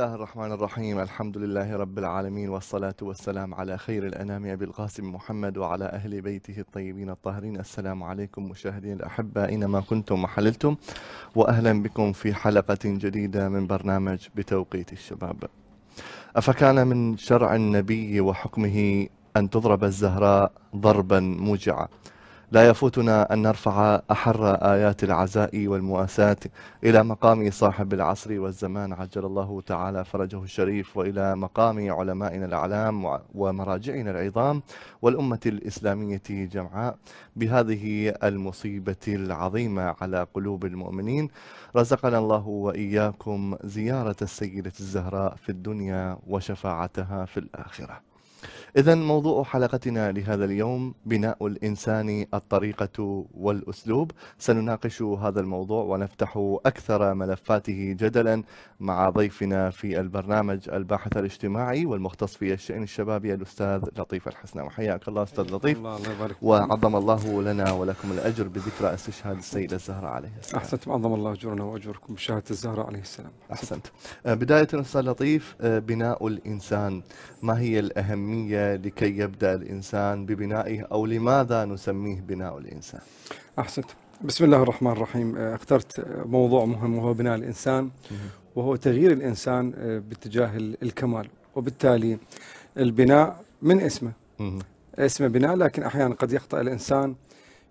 الله الرحمن الرحيم الحمد لله رب العالمين والصلاة والسلام على خير الأنام أبي القاسم محمد وعلى أهل بيته الطيبين الطاهرين السلام عليكم مشاهدين الأحبة أينما كنتم وحللتم وأهلا بكم في حلقة جديدة من برنامج بتوقيت الشباب أفكان من شرع النبي وحكمه أن تضرب الزهراء ضربا موجعا لا يفوتنا أن نرفع أحر آيات العزاء والمؤاساة إلى مقام صاحب العصر والزمان عجل الله تعالى فرجه الشريف وإلى مقام علمائنا الأعلام ومراجعنا العظام والأمة الإسلامية جمعاء بهذه المصيبة العظيمة على قلوب المؤمنين رزقنا الله وإياكم زيارة السيدة الزهراء في الدنيا وشفاعتها في الآخرة إذا موضوع حلقتنا لهذا اليوم بناء الإنسان الطريقة والأسلوب سنناقش هذا الموضوع ونفتح أكثر ملفاته جدلا مع ضيفنا في البرنامج الباحث الاجتماعي والمختص في الشأن الشبابي الأستاذ لطيف الحسنى وحياك الله أستاذ لطيف الله يبارك وعظم الله لنا ولكم الأجر بذكرى استشهاد السيدة الزهراء عليه السلام أحسنت عظم الله أجرنا وأجركم بشهادة الزهراء عليه السلام أحسنت أه، بداية أستاذ لطيف أه، بناء الإنسان ما هي الأهمية لكي يبدأ الإنسان ببنائه أو لماذا نسميه بناء الإنسان أحسنت بسم الله الرحمن الرحيم آه، اخترت موضوع مهم وهو بناء الإنسان وهو تغيير الإنسان آه، باتجاه الكمال وبالتالي البناء من اسمه اسمه بناء لكن أحيانا قد يخطأ الإنسان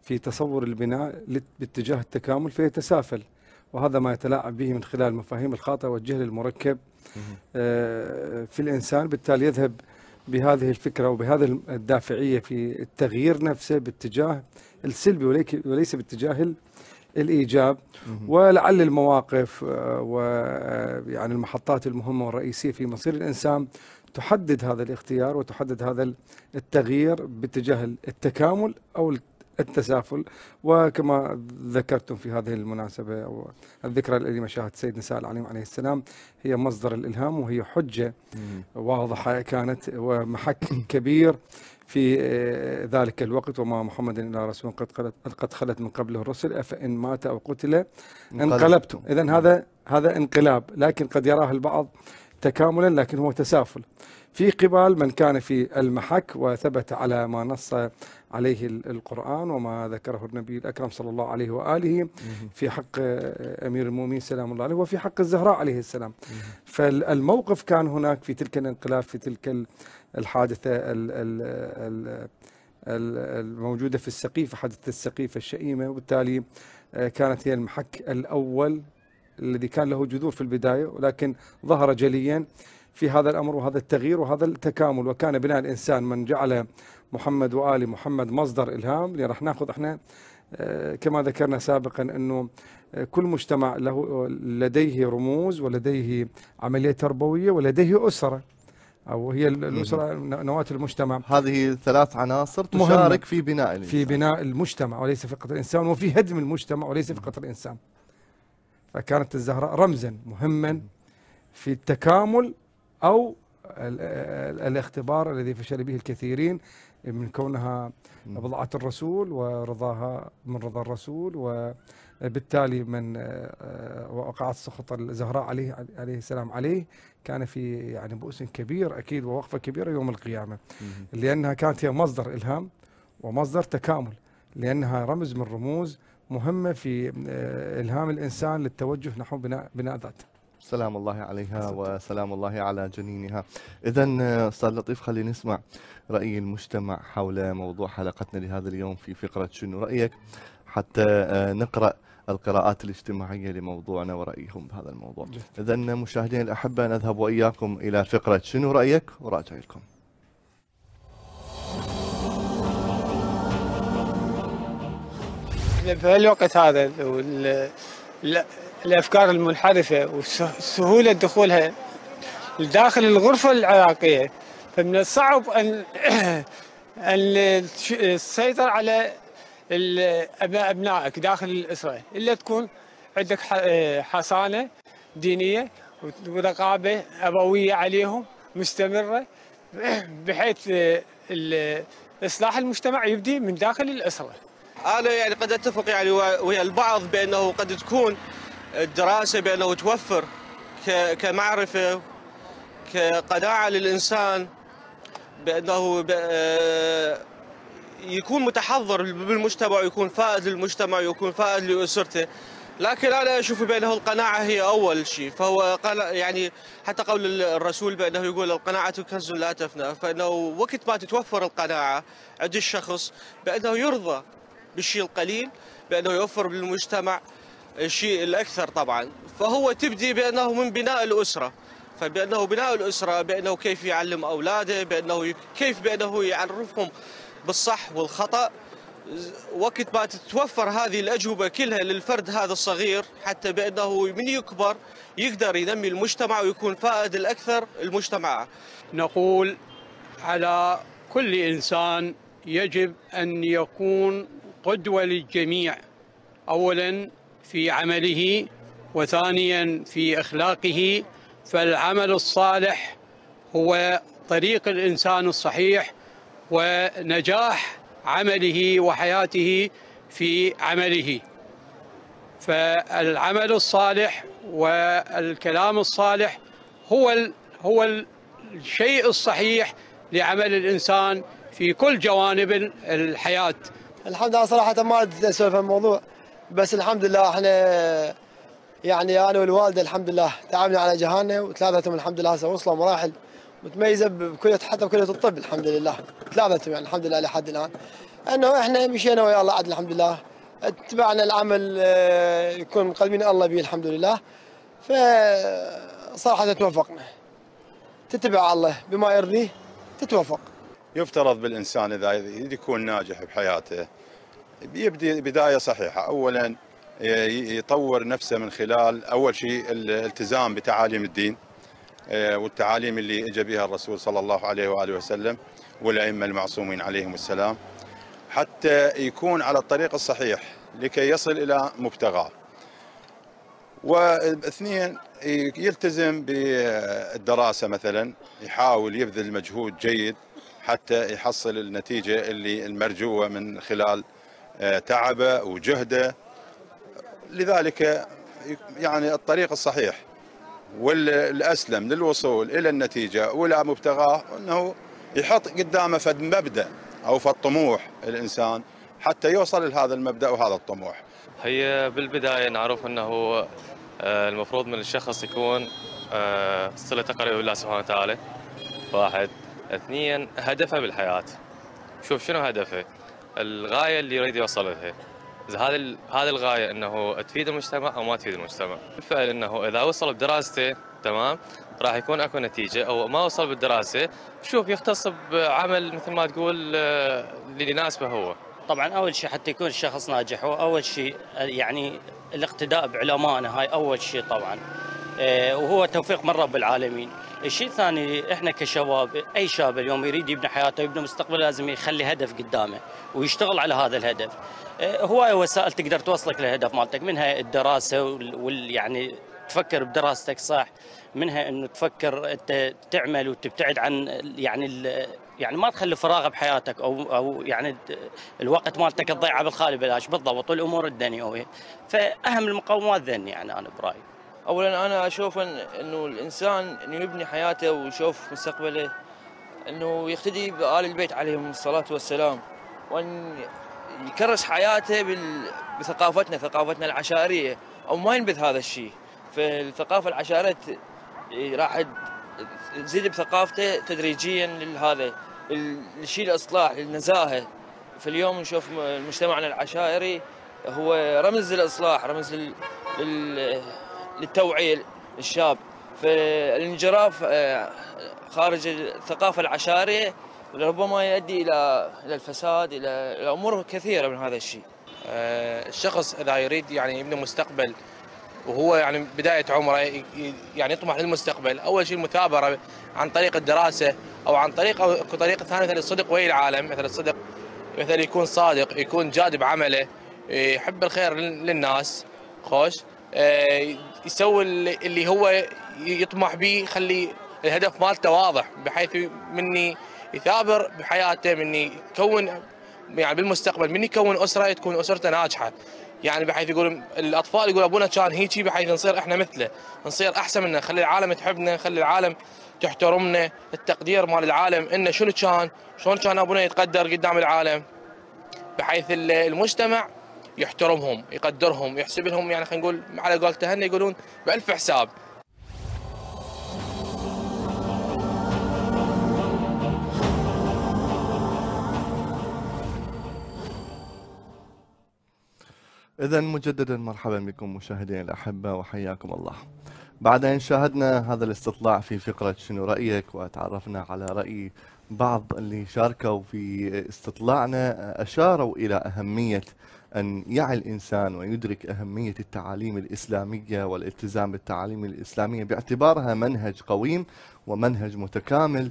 في تصور البناء باتجاه التكامل فيتسافل وهذا ما يتلاعب به من خلال المفاهيم الخاطئة والجهل المركب آه، في الإنسان بالتالي يذهب بهذه الفكرة وبهذه الدافعية في التغيير نفسه باتجاه السلبي وليس باتجاه الايجاب ولعل المواقف آه، ويعني آه، المحطات المهمه والرئيسيه في مصير الانسان تحدد هذا الاختيار وتحدد هذا التغيير باتجاه التكامل او التسافل وكما ذكرتم في هذه المناسبة أو الذكرى لمشاهد سيد نساء العليم عليه السلام هي مصدر الإلهام وهي حجة واضحة كانت ومحك كبير في ذلك الوقت وما محمد إلا رسول قد خلت, قد خلت من قبله الرسل أفإن مات أو قتل انقلبتم إذا هذا هذا انقلاب لكن قد يراه البعض تكاملا لكن هو تسافل في قبال من كان في المحك وثبت على ما نص عليه القرآن وما ذكره النبي الأكرم صلى الله عليه وآله في حق أمير المؤمنين سلام الله عليه وفي حق الزهراء عليه السلام فالموقف كان هناك في تلك الانقلاب في تلك الحادثة الموجودة في السقيفة حادثة السقيفة الشئيمة وبالتالي آه، كانت هي المحك الأول الذي كان له جذور في البداية ولكن ظهر جليا في هذا الأمر وهذا التغيير وهذا التكامل وكان بناء الإنسان من جعل محمد وآل محمد مصدر إلهام اللي راح ناخذ احنا آه، كما ذكرنا سابقا انه آه، كل مجتمع له لديه رموز ولديه عمليه تربويه ولديه اسره او هي الاسره نواه المجتمع هذه ثلاث عناصر تشارك في بناء الانسان في بناء المجتمع وليس فقط الانسان وفي هدم المجتمع وليس فقط الانسان فكانت الزهراء رمزا مهما في التكامل أو الاختبار الذي فشل به الكثيرين من كونها بضعة الرسول ورضاها من رضا الرسول وبالتالي من آه، وقعت سخط الزهراء عليه عليه السلام عليه كان في يعني بؤس كبير أكيد ووقفة كبيرة يوم القيامة لأنها كانت هي مصدر إلهام ومصدر تكامل لأنها رمز من رموز مهمة في آه، إلهام الإنسان للتوجه نحو بناء, بناء ذاته سلام الله عليها وسلام الله على جنينها إذا آه، أستاذ لطيف خلينا نسمع رأي المجتمع حول موضوع حلقتنا لهذا اليوم في فقرة شنو رأيك حتى آه، نقرأ القراءات الاجتماعية لموضوعنا ورأيهم بهذا الموضوع إذا مشاهدينا الأحبة نذهب وإياكم إلى فقرة شنو رأيك وراجع لكم في الوقت هذا الافكار المنحرفه وسهوله دخولها داخل الغرفه العراقيه فمن الصعب ان ان تسيطر على ابنائك داخل الاسره الا تكون عندك حصانه دينيه ورقابه ابويه عليهم مستمره بحيث اصلاح المجتمع يبدي من داخل الاسره انا يعني قد اتفق يعني ويا البعض بانه قد تكون الدراسه بانه توفر كمعرفه كقناعه للانسان بانه آه، يكون متحضر بالمجتمع ويكون فائد للمجتمع ويكون فائد لاسرته لكن انا اشوف بانه القناعه هي اول شيء فهو قال يعني حتى قول الرسول بانه يقول القناعه كنز لا تفنى فانه وقت ما تتوفر القناعه عند الشخص بانه يرضى بالشيء القليل بانه يوفر للمجتمع الشيء الاكثر طبعا فهو تبدي بانه من بناء الاسره فبانه بناء الاسره بانه كيف يعلم اولاده بانه كيف بانه يعرفهم بالصح والخطا وقت ما تتوفر هذه الأجوبة كلها للفرد هذا الصغير حتى بأنه من يكبر يقدر ينمي المجتمع ويكون فائد الأكثر المجتمع نقول على كل إنسان يجب أن يكون قدوة للجميع أولا في عمله وثانيا في اخلاقه فالعمل الصالح هو طريق الانسان الصحيح ونجاح عمله وحياته في عمله فالعمل الصالح والكلام الصالح هو هو الشيء الصحيح لعمل الانسان في كل جوانب الحياه الحمد لله صراحه ما اسولف عن الموضوع بس الحمد لله احنا يعني انا والوالده الحمد لله تعبنا على جهاننا وثلاثتهم الحمد لله هسه وصلوا مراحل متميزه بكليه حتى بكليه الطب الحمد لله ثلاثتهم يعني الحمد لله لحد الان انه احنا مشينا ويا الله عدل الحمد لله اتبعنا العمل آه، يكون مقدمين الله به الحمد لله فصراحه توفقنا تتبع الله بما يرضيه تتوفق يفترض بالإنسان إذا يكون ناجح بحياته يبدي بداية صحيحة أولا يطور نفسه من خلال أول شيء الالتزام بتعاليم الدين آه، والتعاليم اللي اجى بها الرسول صلى الله عليه واله وسلم والائمه المعصومين عليهم السلام حتى يكون على الطريق الصحيح لكي يصل الى مبتغاه. واثنين يلتزم بالدراسه مثلا يحاول يبذل مجهود جيد حتى يحصل النتيجة اللي المرجوة من خلال آه، تعبه وجهده لذلك يعني الطريق الصحيح والأسلم للوصول إلى النتيجة ولا مبتغاه أنه يحط قدامه فد مبدأ أو فد طموح الإنسان حتى يوصل لهذا المبدأ وهذا الطموح هي بالبداية نعرف أنه آه، المفروض من الشخص يكون آه، صلة تقريبا بالله سبحانه وتعالى واحد اثنين هدفه بالحياه شوف شنو هدفه الغايه اللي يريد يوصل لها اذا هذا هذه الغايه انه تفيد المجتمع او ما تفيد المجتمع بالفعل انه اذا وصل بدراسته تمام راح يكون اكو نتيجه او ما وصل بالدراسه شوف يختص بعمل مثل ما تقول آه، اللي يناسبه هو طبعا اول شيء حتى يكون الشخص ناجح هو اول شيء آه، يعني الاقتداء بعلمائنا هاي اول شيء طبعا آه، وهو توفيق من رب العالمين الشيء الثاني احنا كشباب اي شاب اليوم يريد يبني حياته ويبني مستقبله لازم يخلي هدف قدامه ويشتغل على هذا الهدف. آه، هواي وسائل تقدر توصلك للهدف مالتك منها الدراسه وال يعني تفكر بدراستك صح منها انه تفكر انت تعمل وتبتعد عن يعني يعني ما تخلي فراغ بحياتك او او يعني الوقت مالتك تضيعه بالخالي بلاش بالضبط والامور الدنيويه فاهم المقومات ذن يعني انا برايي اولا انا اشوف انه الانسان انه يبني حياته ويشوف مستقبله انه يقتدي بآل البيت عليهم الصلاه والسلام وان يكرس حياته بثقافتنا ثقافتنا العشائريه او ما ينبذ هذا الشيء فالثقافه العشائريه راح تزيد بثقافته تدريجيا لهذا الشيء الاصلاح للنزاهه فاليوم نشوف مجتمعنا العشائري هو رمز للاصلاح رمز لل للتوعية الشاب فالانجراف آه، خارج الثقافة العشائرية ربما يؤدي إلى إلى الفساد إلى أمور كثيرة من هذا الشيء آه، الشخص إذا يريد يعني يبني مستقبل وهو يعني بداية عمره يعني يطمح للمستقبل أول شيء المثابرة عن طريق الدراسة أو عن طريق أو طريقة ثانية مثل الصدق ويا العالم مثل الصدق مثل يكون صادق يكون جاد بعمله يحب الخير للناس خوش آه، يسوي اللي هو يطمح به يخلي الهدف مالته واضح بحيث مني يثابر بحياته مني يكون يعني بالمستقبل من يكون اسره تكون اسرته ناجحه يعني بحيث يقول الاطفال يقول ابونا كان هيجي بحيث نصير احنا مثله نصير احسن منه خلي العالم تحبنا خلي العالم تحترمنا التقدير مال العالم انه شنو كان شلون كان ابونا يتقدر قدام العالم بحيث المجتمع يحترمهم يقدرهم يحسب لهم يعني خلينا نقول على قول هن يقولون بألف حساب إذا مجددا مرحبا بكم مشاهدينا الأحبة وحياكم الله. بعد أن شاهدنا هذا الاستطلاع في فقرة شنو رأيك وتعرفنا على رأي بعض اللي شاركوا في استطلاعنا أشاروا إلى أهمية أن يعي الإنسان ويدرك أهمية التعاليم الإسلامية والالتزام بالتعاليم الإسلامية باعتبارها منهج قويم ومنهج متكامل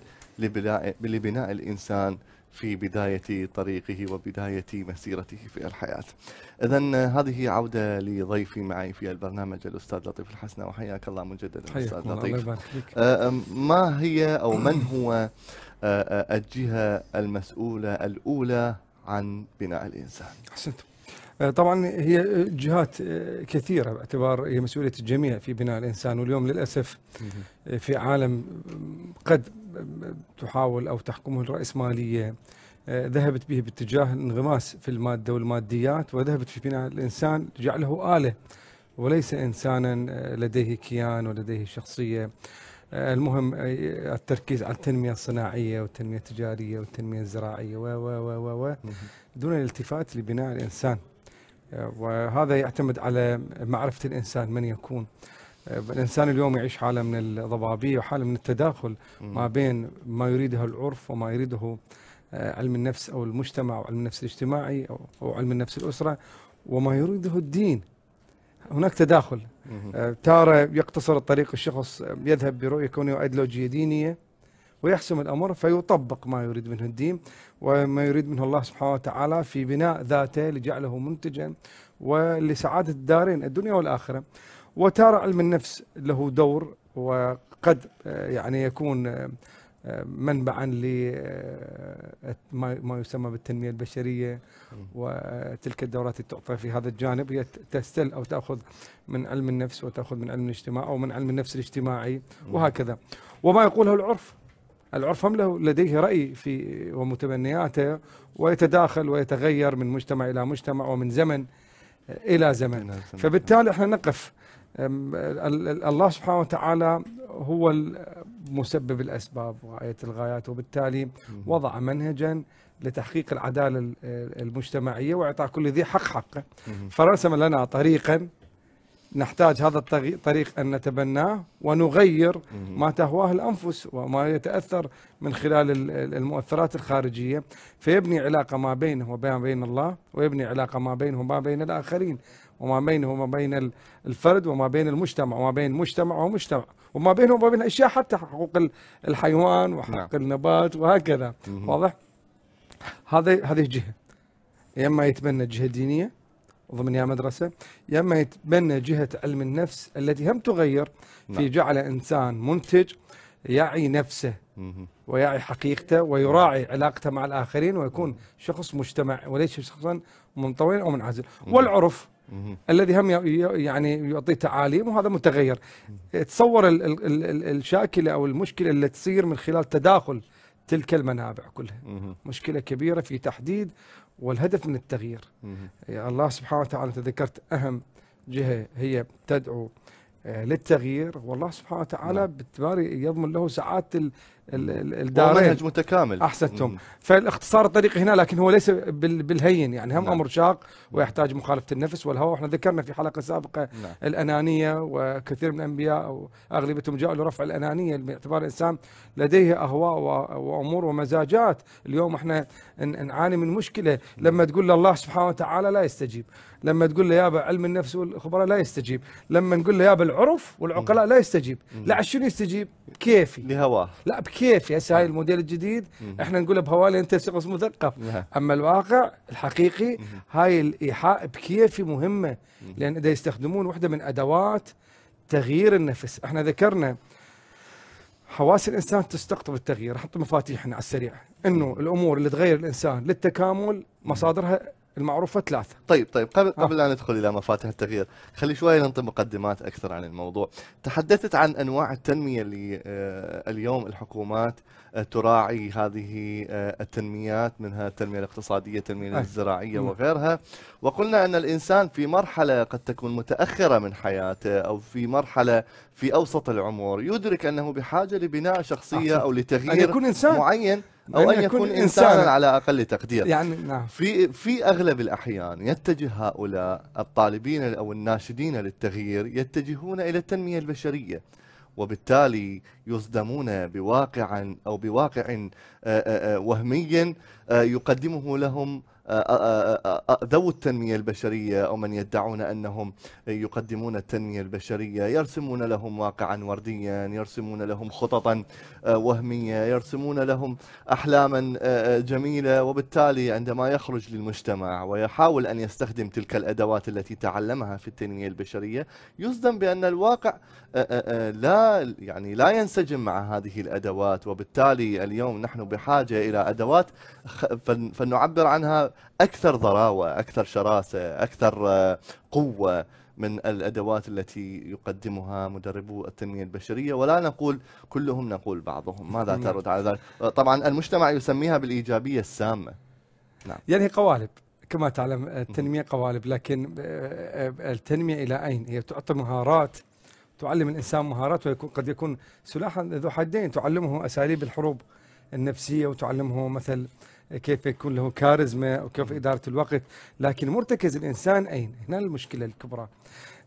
لبناء الإنسان في بداية طريقه وبداية مسيرته في الحياة إذا هذه عودة لضيفي معي في البرنامج الأستاذ لطيف الحسنة وحياك الله مجددا أستاذ لطيف آه، آه، ما هي أو من هو آه، الجهة المسؤولة الأولى عن بناء الإنسان؟ أحسنتم آه، طبعا هي جهات آه، كثيره باعتبار هي مسؤوليه الجميع في بناء الانسان واليوم للاسف آه، في عالم قد تحاول او تحكمه الراسماليه ذهبت به باتجاه انغماس في الماده والماديات وذهبت في بناء الانسان جعله اله وليس انسانا لديه كيان ولديه شخصيه المهم التركيز على التنميه الصناعيه والتنميه التجاريه والتنميه الزراعيه و و و و دون الالتفات لبناء الانسان وهذا يعتمد على معرفة الإنسان من يكون الإنسان اليوم يعيش حالة من الضبابية وحالة من التداخل ما بين ما يريده العرف وما يريده آه، علم النفس أو المجتمع أو علم النفس الاجتماعي أو علم النفس الأسرة وما يريده الدين هناك تداخل آه، تارة يقتصر الطريق الشخص يذهب برؤية كونية وأيديولوجية دينية ويحسم الأمر فيطبق ما يريد منه الدين وما يريد منه الله سبحانه وتعالى في بناء ذاته لجعله منتجا ولسعادة الدارين الدنيا والآخرة وترى علم النفس له دور وقد آه، يعني يكون آه، آه، منبعا ل ما يسمى بالتنميه البشريه وتلك الدورات اللي تعطى في هذا الجانب هي تستل او تاخذ من علم النفس وتاخذ من علم الاجتماع او من علم النفس الاجتماعي وهكذا وما يقوله العرف العرف هم لديه رأي في ومتبنياته ويتداخل ويتغير من مجتمع إلى مجتمع ومن زمن إلى زمن فبالتالي احنا نقف الله سبحانه وتعالى هو مسبب الأسباب وآية الغايات وبالتالي وضع منهجا لتحقيق العدالة المجتمعية وإعطاء كل ذي حق حقه فرسم لنا طريقا نحتاج هذا الطريق أن نتبناه ونغير ما تهواه الأنفس وما يتأثر من خلال المؤثرات الخارجية فيبني علاقة ما بينه وما بين الله ويبني علاقة ما بينه وما بين الآخرين وما بينه وما بين الفرد وما بين المجتمع وما بين مجتمع ومجتمع وما بينه وما بين اشياء حتى حقوق الحيوان وحق نعم. النبات وهكذا واضح؟ هذا هذه جهة يا إما يتبنى جهة دينية ضمنها مدرسة يا اما يتبنى جهة علم النفس التي هم تغير في نعم. جعل انسان منتج يعي نفسه ويعي حقيقته ويراعي علاقته مع الاخرين ويكون شخص مجتمع وليس شخصا منطويا او منعزل والعرف الذي هم يعني يعطي تعاليم وهذا متغير تصور ال ال ال الشاكله او المشكله اللي تصير من خلال تداخل تلك المنابع كلها مشكله كبيره في تحديد والهدف من التغيير الله سبحانه وتعالى تذكرت أهم جهة هي تدعو آه، للتغيير والله سبحانه وتعالى نعم. يضمن له ساعات الدارين منهج متكامل احسنتم فالاختصار الطريق هنا لكن هو ليس بالهين يعني هم نعم. امر شاق ويحتاج مخالفه النفس والهوى احنا ذكرنا في حلقه سابقه نعم. الانانيه وكثير من الانبياء اغلبتهم جاءوا لرفع الانانيه باعتبار الانسان لديه اهواء وامور ومزاجات اليوم احنا نعاني من مشكله لما تقول الله سبحانه وتعالى لا يستجيب لما تقول له يابا علم النفس والخبراء لا يستجيب لما نقول له يابا العرف والعقلاء لا يستجيب لا عشان يستجيب بكيفي لهواه لا بكيفي هسه هاي الموديل الجديد احنا نقول بهوالي انت شخص مثقف نعم. اما الواقع الحقيقي هاي الايحاء بكيفي مهمه لان اذا يستخدمون واحده من ادوات تغيير النفس احنا ذكرنا حواس الانسان تستقطب التغيير نحط مفاتيحنا على السريع انه الامور اللي تغير الانسان للتكامل مصادرها المعروفة ثلاثة طيب طيب قبل آه. قبل لا ندخل إلى مفاتيح التغيير خلي شوية ننطي مقدمات أكثر عن الموضوع تحدثت عن أنواع التنمية اللي آه، اليوم الحكومات آه، تراعي هذه آه، التنميات منها التنمية الاقتصادية التنمية الزراعية وغيرها وقلنا أن الإنسان في مرحلة قد تكون متأخرة من حياته أو في مرحلة في أوسط العمر يدرك أنه بحاجة لبناء شخصية أو لتغيير أن يكون إنسان. معين او ان يكون انسانا, إنسانا على اقل تقدير يعني نعم في في اغلب الاحيان يتجه هؤلاء الطالبين او الناشدين للتغيير يتجهون الى التنميه البشريه وبالتالي يصدمون بواقع او بواقع آه، آه، آه، وهمي يقدمه لهم آه، آه، آه، ذو التنمية البشرية أو من يدعون أنهم يقدمون التنمية البشرية يرسمون لهم واقعا ورديا يرسمون لهم خططا وهمية يرسمون لهم أحلاما جميلة وبالتالي عندما يخرج للمجتمع ويحاول أن يستخدم تلك الأدوات التي تعلمها في التنمية البشرية يصدم بأن الواقع أه، أه، أه، لا يعني لا ينسجم مع هذه الادوات وبالتالي اليوم نحن بحاجه الى ادوات فلنعبر عنها اكثر ضراوه، اكثر شراسه، اكثر قوه من الادوات التي يقدمها مدربو التنميه البشريه ولا نقول كلهم نقول بعضهم، ماذا نعم. ترد على ذلك؟ طبعا المجتمع يسميها بالايجابيه السامه. نعم. يعني قوالب. كما تعلم التنمية قوالب لكن التنمية إلى أين هي تعطي مهارات تعلم الإنسان مهارات ويكون قد يكون سلاحا ذو حدين تعلمه أساليب الحروب النفسية وتعلمه مثل كيف يكون له كاريزما وكيف إدارة الوقت لكن مرتكز الإنسان أين؟ هنا المشكلة الكبرى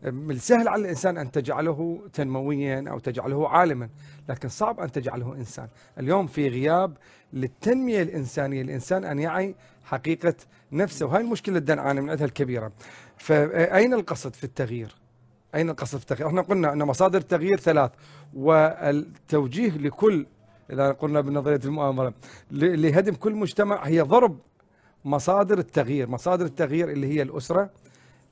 من السهل على الإنسان أن تجعله تنمويا أو تجعله عالما لكن صعب أن تجعله إنسان اليوم في غياب للتنمية الإنسانية الإنسان أن يعي حقيقة نفسه وهي المشكلة الدنعانة من عندها الكبيرة فأين القصد في التغيير؟ أين قصد التغيير؟ احنا قلنا أن مصادر التغيير ثلاث والتوجيه لكل إذا قلنا بنظرية المؤامرة لهدم كل مجتمع هي ضرب مصادر التغيير مصادر التغيير اللي هي الأسرة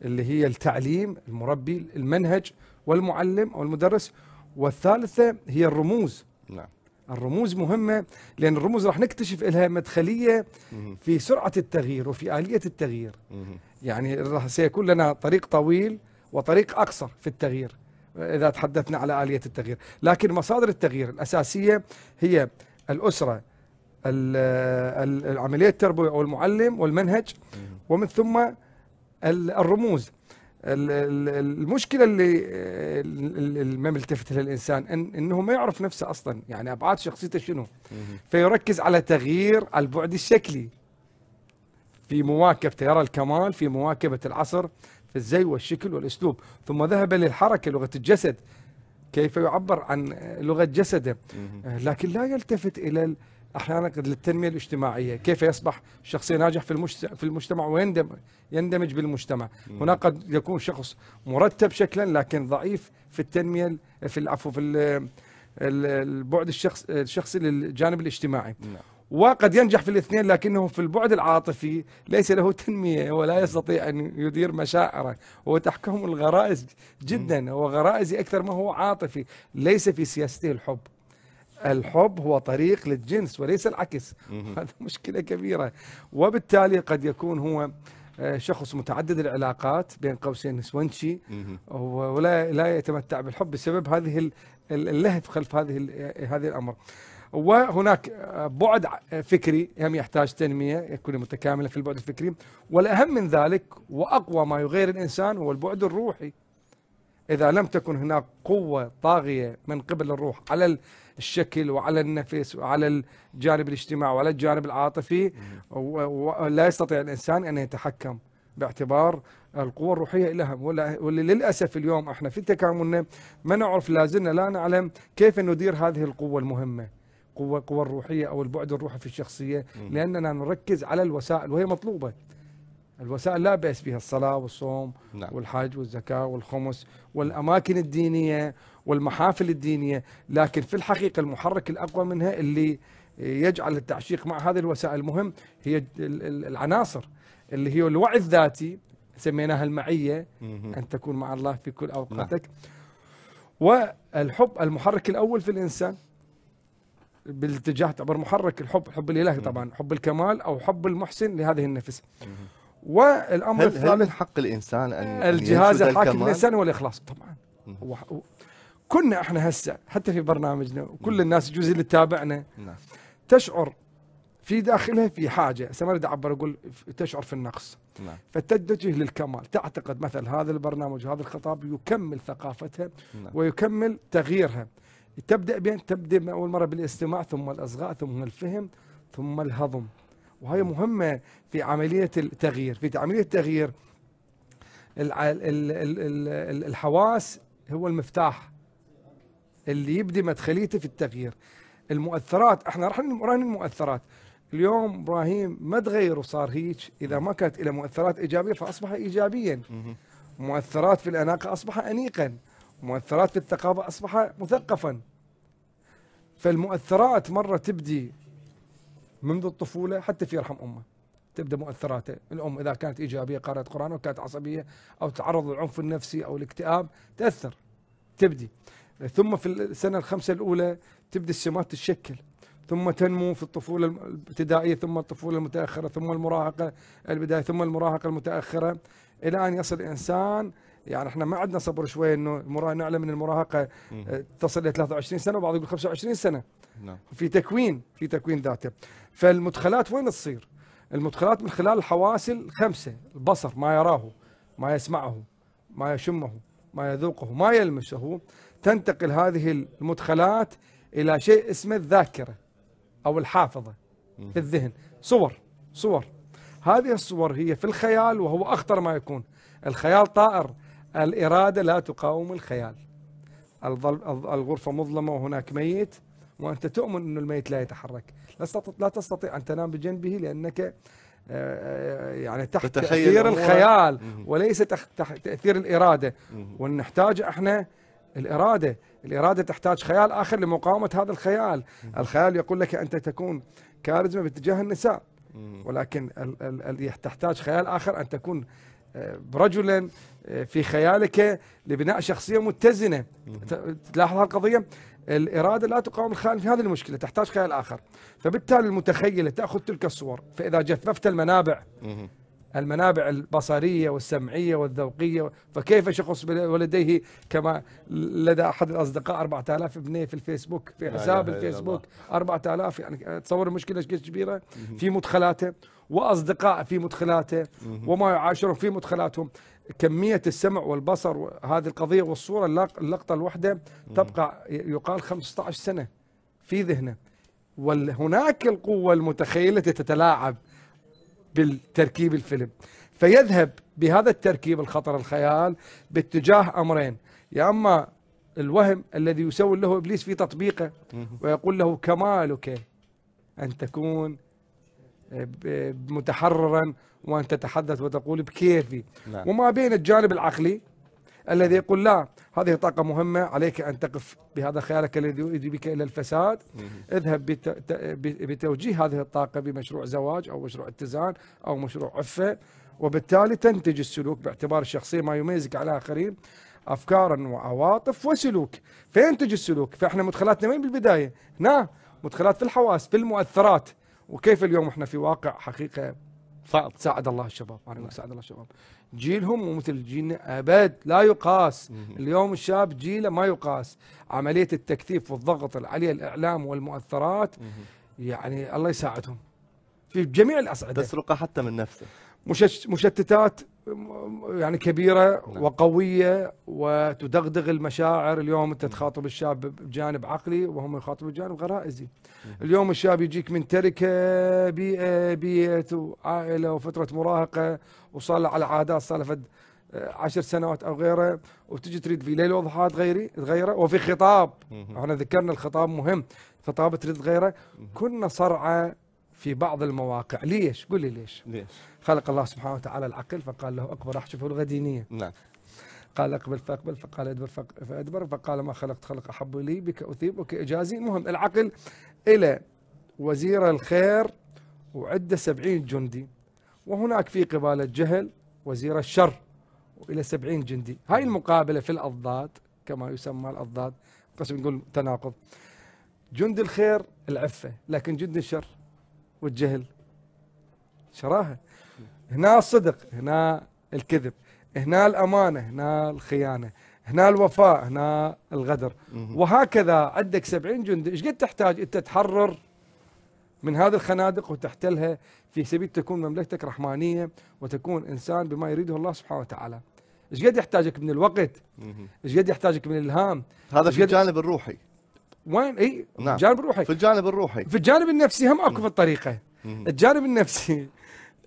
اللي هي التعليم المربي المنهج والمعلم أو المدرس والثالثة هي الرموز نعم الرموز مهمة لأن الرموز راح نكتشف لها مدخلية في سرعة التغيير وفي آلية التغيير يعني راح سيكون لنا طريق طويل وطريق أقصر في التغيير إذا تحدثنا على آلية التغيير لكن مصادر التغيير الأساسية هي الأسرة العملية التربوية أو المعلم والمنهج ومن ثم الرموز المشكله اللي اللي ما ملتفت لها الانسان إن انه ما يعرف نفسه اصلا يعني ابعاد شخصيته شنو فيركز على تغيير البعد الشكلي في مواكبته يرى الكمال في مواكبه العصر الزي والشكل والاسلوب ثم ذهب للحركه لغه الجسد كيف يعبر عن لغه جسده آه، لكن لا يلتفت الى احيانا قد للتنميه الاجتماعيه، كيف يصبح شخص ناجح في في المجتمع ويندمج يندمج بالمجتمع، هنا قد يكون شخص مرتب شكلا لكن ضعيف في التنميه في العفو في البعد الشخص الشخصي للجانب الاجتماعي. نعم. وقد ينجح في الاثنين لكنه في البعد العاطفي ليس له تنمية ولا يستطيع أن يدير مشاعره وتحكم الغرائز جدا هو غرائزي أكثر ما هو عاطفي ليس في سياسته الحب الحب هو طريق للجنس وليس العكس هذا مشكلة كبيرة وبالتالي قد يكون هو آه، شخص متعدد العلاقات بين قوسين نسونشي ولا لا يتمتع بالحب بسبب هذه اللهف خلف هذه آه، هذه الامر. وهناك بعد فكري هم يحتاج تنمية يكون متكاملة في البعد الفكري والأهم من ذلك وأقوى ما يغير الإنسان هو البعد الروحي إذا لم تكن هناك قوة طاغية من قبل الروح على الشكل وعلى النفس وعلى الجانب الاجتماعي وعلى الجانب العاطفي ولا يستطيع الإنسان أن يتحكم باعتبار القوة الروحية لها واللي للأسف اليوم احنا في تكاملنا ما نعرف لازلنا لا نعلم كيف ندير هذه القوة المهمة القوة القوة الروحية أو البعد الروحي في الشخصية لأننا نركز على الوسائل وهي مطلوبة الوسائل لا بأس بها الصلاة والصوم نعم. والحج والزكاة والخمس والأماكن الدينية والمحافل الدينية لكن في الحقيقة المحرك الأقوى منها اللي يجعل التعشيق مع هذه الوسائل مهم هي العناصر اللي هي الوعي الذاتي سميناها المعية مم. أن تكون مع الله في كل نعم. أوقاتك نعم. والحب المحرك الأول في الإنسان بالاتجاه تعبر محرك الحب حب الالهي طبعا حب الكمال او حب المحسن لهذه النفس والامر هل الثالث هل حق الانسان ان الجهاز الحاكم الانسان هو الاخلاص طبعا هو كنا احنا هسه حتى في برنامجنا وكل الناس يجوز اللي تتابعنا نعم. تشعر في داخلها في حاجه هسه ما اريد اعبر اقول تشعر في النقص نعم. فتتجه للكمال تعتقد مثل هذا البرنامج وهذا الخطاب يكمل ثقافتها نعم. ويكمل تغييرها تبدأ بين تبدأ أول مرة بالاستماع ثم الأصغاء ثم الفهم ثم الهضم وهي مهمة في عملية التغيير في عملية التغيير الحواس هو المفتاح اللي يبدي مدخليته في التغيير المؤثرات احنا راح نراهن المؤثرات اليوم ابراهيم ما تغير وصار هيك اذا ما كانت الى مؤثرات ايجابيه فاصبح ايجابيا مؤثرات في الاناقه اصبح انيقا مؤثرات في الثقافة أصبح مثقفا فالمؤثرات مرة تبدي منذ الطفولة حتى في رحم أمه تبدا مؤثراته الام اذا كانت ايجابيه قرات قران وكانت عصبيه او تعرض للعنف النفسي او الاكتئاب تاثر تبدي ثم في السنه الخمسه الاولى تبدا السمات تتشكل ثم تنمو في الطفولة الابتدائية ثم الطفولة المتأخرة ثم المراهقة البداية ثم المراهقة المتأخرة إلى أن يصل الإنسان يعني احنا ما عندنا صبر شوي انه المراهقه نعلم ان المراهقه آه، تصل الى 23 سنه وبعض يقول 25 سنه نعم. في تكوين في تكوين ذاته فالمدخلات وين تصير؟ المدخلات من خلال الحواس الخمسه البصر ما يراه ما يسمعه ما يشمه ما يذوقه ما يلمسه تنتقل هذه المدخلات الى شيء اسمه الذاكره او الحافظه في الذهن صور صور هذه الصور هي في الخيال وهو اخطر ما يكون الخيال طائر الإرادة لا تقاوم الخيال الغرفة مظلمة وهناك ميت وأنت تؤمن أن الميت لا يتحرك لا تستطيع أن تنام بجنبه لأنك آه، آه، يعني تحت تأثير الخيال وليس تحت تأثير الإرادة ونحتاج احنا الإرادة الإرادة تحتاج خيال آخر لمقاومة هذا الخيال الخيال يقول لك أنت تكون كاريزما باتجاه النساء ولكن ال ال ال تحتاج خيال آخر أن تكون برجل آه، في خيالك لبناء شخصية متزنة تلاحظ القضية الإرادة لا تقاوم الخيال في هذه المشكلة تحتاج خيال آخر فبالتالي المتخيلة تأخذ تلك الصور فإذا جففت المنابع المنابع البصرية والسمعية والذوقية فكيف شخص ولديه كما لدى أحد الأصدقاء 4000 ابنية في الفيسبوك في حساب الفيسبوك 4000 يعني تصور المشكلة كبيرة في مدخلاته وأصدقاء في مدخلاته وما يعاشرهم في مدخلاتهم كمية السمع والبصر هذه القضية والصورة اللقطة الواحدة تبقى يقال 15 سنة في ذهنه وهناك القوة المتخيلة تتلاعب بالتركيب الفيلم فيذهب بهذا التركيب الخطر الخيال باتجاه أمرين يا أما الوهم الذي يسول له إبليس في تطبيقه ويقول له كمالك أن تكون متحررا وان تتحدث وتقول بكيفي نعم. وما بين الجانب العقلي الذي نعم. يقول لا هذه طاقه مهمه عليك ان تقف بهذا خيالك الذي يؤدي بك الى الفساد اذهب بتوجيه هذه الطاقه بمشروع زواج او مشروع اتزان او مشروع عفه وبالتالي تنتج السلوك باعتبار الشخصيه ما يميزك على الاخرين افكارا وعواطف وسلوك فينتج السلوك فاحنا مدخلاتنا وين بالبدايه؟ هنا مدخلات في الحواس في المؤثرات وكيف اليوم احنا في واقع حقيقه صعب ساعد الله الشباب انا نعم. ساعد الله الشباب جيلهم ومثل جيلنا ابد لا يقاس اليوم الشاب جيله ما يقاس عمليه التكثيف والضغط عليه الاعلام والمؤثرات يعني الله يساعدهم في جميع الاصعده تسرقه حتى من نفسه مشتتات يعني كبيره نعم. وقويه وتدغدغ المشاعر اليوم انت تخاطب الشاب بجانب عقلي وهم يخاطبوا بجانب غرائزي اليوم الشاب يجيك من تركه بيئه بيت وعائله وفتره مراهقه وصار على عادات صار له عشر سنوات او غيره وتجي تريد في ليله وضحاها تغيري تغيره وفي خطاب احنا ذكرنا الخطاب مهم خطاب تريد تغيره كنا صرعه في بعض المواقع ليش لي ليش ليش خلق الله سبحانه وتعالى العقل فقال له اكبر راح تشوفه الغدينيه نعم قال اقبل فاقبل فقال ادبر فادبر فقال ما خلقت خلق احب لي بك اثيب وك اجازي المهم العقل الى وزير الخير وعده سبعين جندي وهناك في قبالة جهل وزير الشر وإلى سبعين جندي هاي المقابلة في الأضداد كما يسمى الأضداد قسم نقول تناقض جند الخير العفة لكن جند الشر والجهل شراهه هنا الصدق هنا الكذب هنا الامانه هنا الخيانه هنا الوفاء هنا الغدر وهكذا عندك 70 جندي ايش قد تحتاج انت تحرر من هذه الخنادق وتحتلها في سبيل تكون مملكتك رحمانيه وتكون انسان بما يريده الله سبحانه وتعالى ايش قد يحتاجك من الوقت ايش قد يحتاجك من الالهام هذا في الجانب الروحي وين اي نعم. الجانب الروحي في الجانب الروحي في الجانب النفسي هم اكو في الطريقه الجانب النفسي